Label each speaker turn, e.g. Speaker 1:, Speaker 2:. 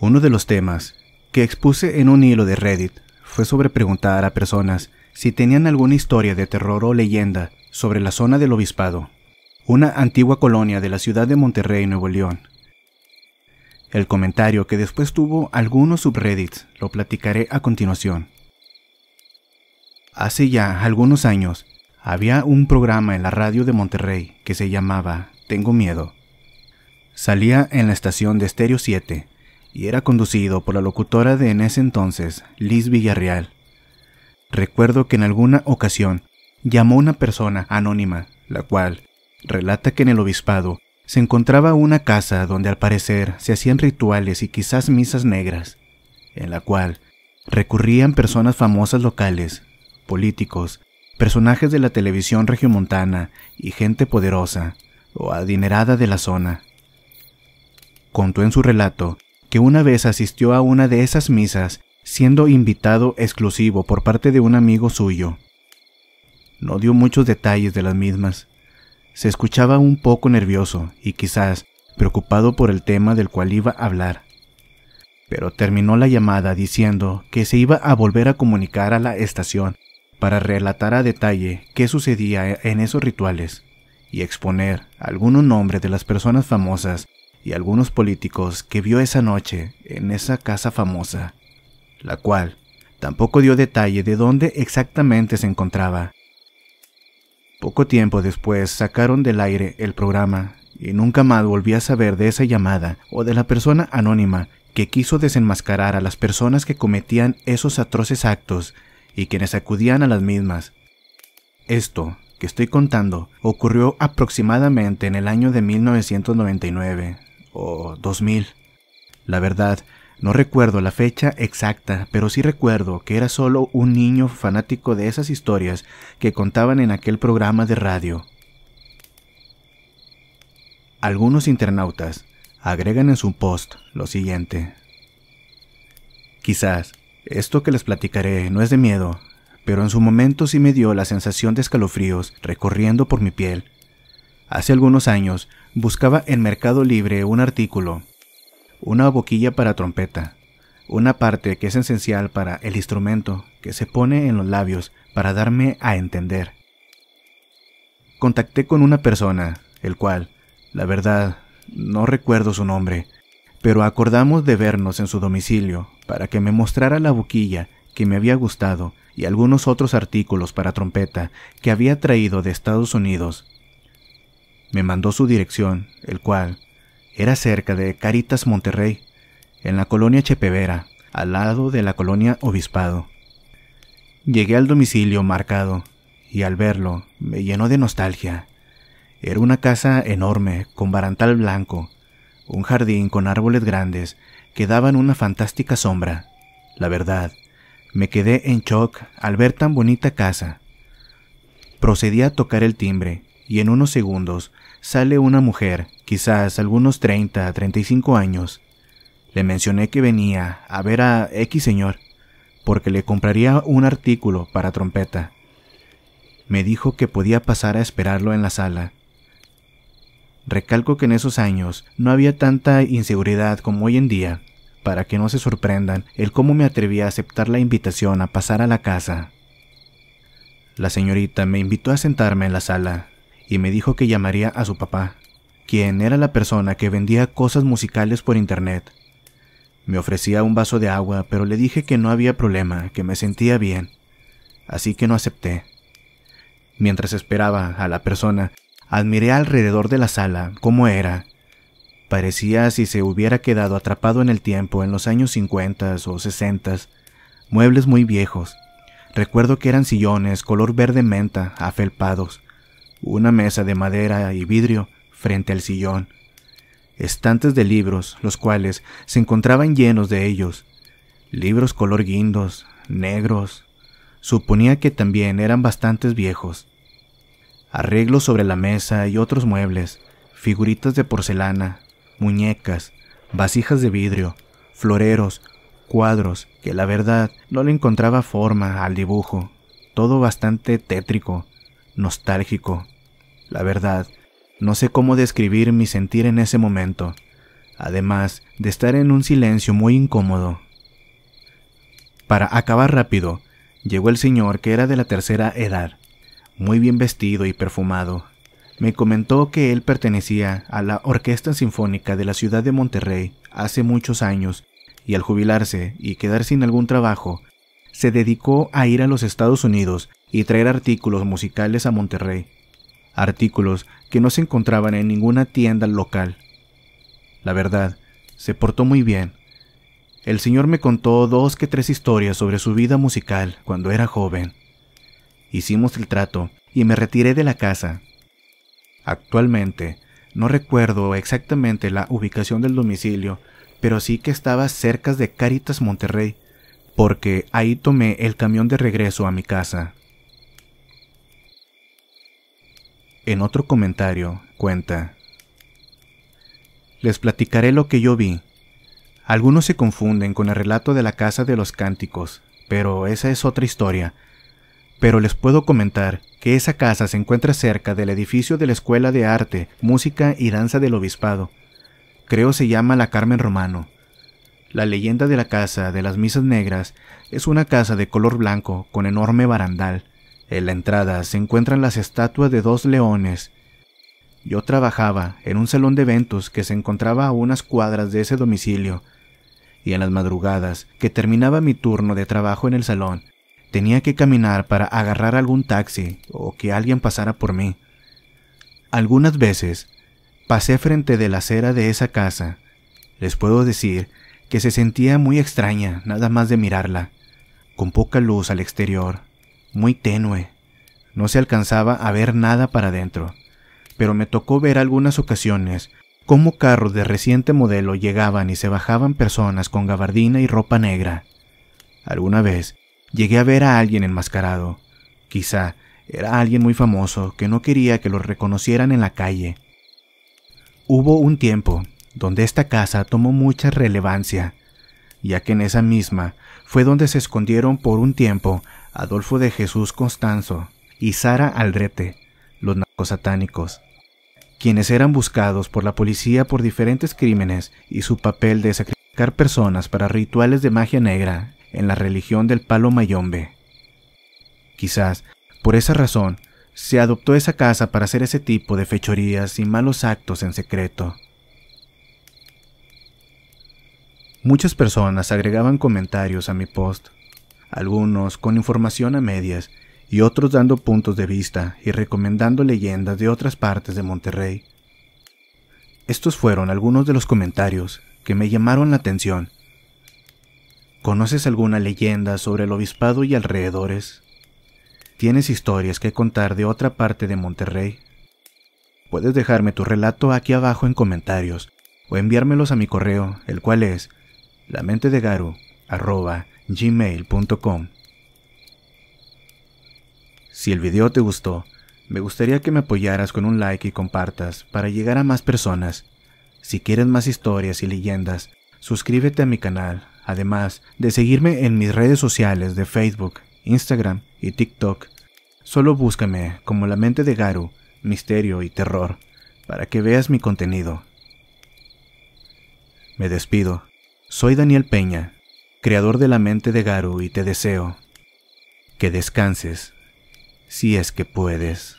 Speaker 1: Uno de los temas que expuse en un hilo de Reddit fue sobre preguntar a personas si tenían alguna historia de terror o leyenda sobre la zona del obispado, una antigua colonia de la ciudad de Monterrey, Nuevo León. El comentario que después tuvo algunos subreddits lo platicaré a continuación. Hace ya algunos años había un programa en la radio de Monterrey que se llamaba Tengo Miedo. Salía en la estación de Stereo 7 y era conducido por la locutora de en ese entonces, Liz Villarreal. Recuerdo que en alguna ocasión llamó una persona anónima, la cual relata que en el obispado se encontraba una casa donde al parecer se hacían rituales y quizás misas negras, en la cual recurrían personas famosas locales, políticos, personajes de la televisión regiomontana y gente poderosa o adinerada de la zona. Contó en su relato que una vez asistió a una de esas misas siendo invitado exclusivo por parte de un amigo suyo. No dio muchos detalles de las mismas. Se escuchaba un poco nervioso y quizás preocupado por el tema del cual iba a hablar. Pero terminó la llamada diciendo que se iba a volver a comunicar a la estación para relatar a detalle qué sucedía en esos rituales y exponer algunos nombres de las personas famosas y algunos políticos que vio esa noche en esa casa famosa, la cual tampoco dio detalle de dónde exactamente se encontraba. Poco tiempo después sacaron del aire el programa y nunca más volví a saber de esa llamada o de la persona anónima que quiso desenmascarar a las personas que cometían esos atroces actos y quienes acudían a las mismas. Esto que estoy contando ocurrió aproximadamente en el año de 1999, o 2000. La verdad, no recuerdo la fecha exacta, pero sí recuerdo que era solo un niño fanático de esas historias que contaban en aquel programa de radio. Algunos internautas agregan en su post lo siguiente. Quizás esto que les platicaré no es de miedo, pero en su momento sí me dio la sensación de escalofríos recorriendo por mi piel Hace algunos años buscaba en Mercado Libre un artículo, una boquilla para trompeta, una parte que es esencial para el instrumento que se pone en los labios para darme a entender. Contacté con una persona, el cual, la verdad, no recuerdo su nombre, pero acordamos de vernos en su domicilio para que me mostrara la boquilla que me había gustado y algunos otros artículos para trompeta que había traído de Estados Unidos me mandó su dirección, el cual era cerca de Caritas Monterrey, en la colonia Chepevera, al lado de la colonia Obispado. Llegué al domicilio marcado y al verlo me llenó de nostalgia. Era una casa enorme, con barantal blanco, un jardín con árboles grandes que daban una fantástica sombra. La verdad, me quedé en shock al ver tan bonita casa. Procedí a tocar el timbre y en unos segundos sale una mujer, quizás algunos 30 a 35 años. Le mencioné que venía a ver a X señor, porque le compraría un artículo para trompeta. Me dijo que podía pasar a esperarlo en la sala. Recalco que en esos años no había tanta inseguridad como hoy en día, para que no se sorprendan el cómo me atreví a aceptar la invitación a pasar a la casa. La señorita me invitó a sentarme en la sala y me dijo que llamaría a su papá, quien era la persona que vendía cosas musicales por internet. Me ofrecía un vaso de agua, pero le dije que no había problema, que me sentía bien, así que no acepté. Mientras esperaba a la persona, admiré alrededor de la sala cómo era. Parecía si se hubiera quedado atrapado en el tiempo en los años 50 o 60, muebles muy viejos. Recuerdo que eran sillones color verde menta, afelpados, una mesa de madera y vidrio frente al sillón, estantes de libros, los cuales se encontraban llenos de ellos, libros color guindos, negros, suponía que también eran bastantes viejos, arreglos sobre la mesa y otros muebles, figuritas de porcelana, muñecas, vasijas de vidrio, floreros, cuadros, que la verdad no le encontraba forma al dibujo, todo bastante tétrico, nostálgico. La verdad, no sé cómo describir mi sentir en ese momento, además de estar en un silencio muy incómodo. Para acabar rápido, llegó el señor que era de la tercera edad, muy bien vestido y perfumado. Me comentó que él pertenecía a la Orquesta Sinfónica de la ciudad de Monterrey hace muchos años y al jubilarse y quedar sin algún trabajo, se dedicó a ir a los Estados Unidos y traer artículos musicales a Monterrey, artículos que no se encontraban en ninguna tienda local. La verdad, se portó muy bien. El señor me contó dos que tres historias sobre su vida musical cuando era joven. Hicimos el trato y me retiré de la casa. Actualmente, no recuerdo exactamente la ubicación del domicilio, pero sí que estaba cerca de Caritas Monterrey, porque ahí tomé el camión de regreso a mi casa. En otro comentario, cuenta, les platicaré lo que yo vi. Algunos se confunden con el relato de la Casa de los Cánticos, pero esa es otra historia. Pero les puedo comentar que esa casa se encuentra cerca del edificio de la Escuela de Arte, Música y Danza del Obispado. Creo se llama la Carmen Romano. La leyenda de la Casa de las Misas Negras es una casa de color blanco con enorme barandal en la entrada se encuentran las estatuas de dos leones. Yo trabajaba en un salón de eventos que se encontraba a unas cuadras de ese domicilio, y en las madrugadas, que terminaba mi turno de trabajo en el salón, tenía que caminar para agarrar algún taxi o que alguien pasara por mí. Algunas veces pasé frente de la acera de esa casa. Les puedo decir que se sentía muy extraña nada más de mirarla, con poca luz al exterior, muy tenue. No se alcanzaba a ver nada para adentro, pero me tocó ver algunas ocasiones cómo carros de reciente modelo llegaban y se bajaban personas con gabardina y ropa negra. Alguna vez llegué a ver a alguien enmascarado. Quizá era alguien muy famoso que no quería que lo reconocieran en la calle. Hubo un tiempo donde esta casa tomó mucha relevancia, ya que en esa misma fue donde se escondieron por un tiempo Adolfo de Jesús Constanzo y Sara Aldrete, los narcosatánicos, quienes eran buscados por la policía por diferentes crímenes y su papel de sacrificar personas para rituales de magia negra en la religión del palo mayombe. Quizás, por esa razón, se adoptó esa casa para hacer ese tipo de fechorías y malos actos en secreto. Muchas personas agregaban comentarios a mi post algunos con información a medias y otros dando puntos de vista y recomendando leyendas de otras partes de Monterrey. Estos fueron algunos de los comentarios que me llamaron la atención. ¿Conoces alguna leyenda sobre el obispado y alrededores? ¿Tienes historias que contar de otra parte de Monterrey? Puedes dejarme tu relato aquí abajo en comentarios o enviármelos a mi correo, el cual es la mente de Garu gmail.com. Si el video te gustó, me gustaría que me apoyaras con un like y compartas para llegar a más personas. Si quieres más historias y leyendas, suscríbete a mi canal, además de seguirme en mis redes sociales de Facebook, Instagram y TikTok. Solo búscame como la mente de Garu, misterio y terror, para que veas mi contenido. Me despido. Soy Daniel Peña creador de la mente de Garu, y te deseo que descanses si es que puedes.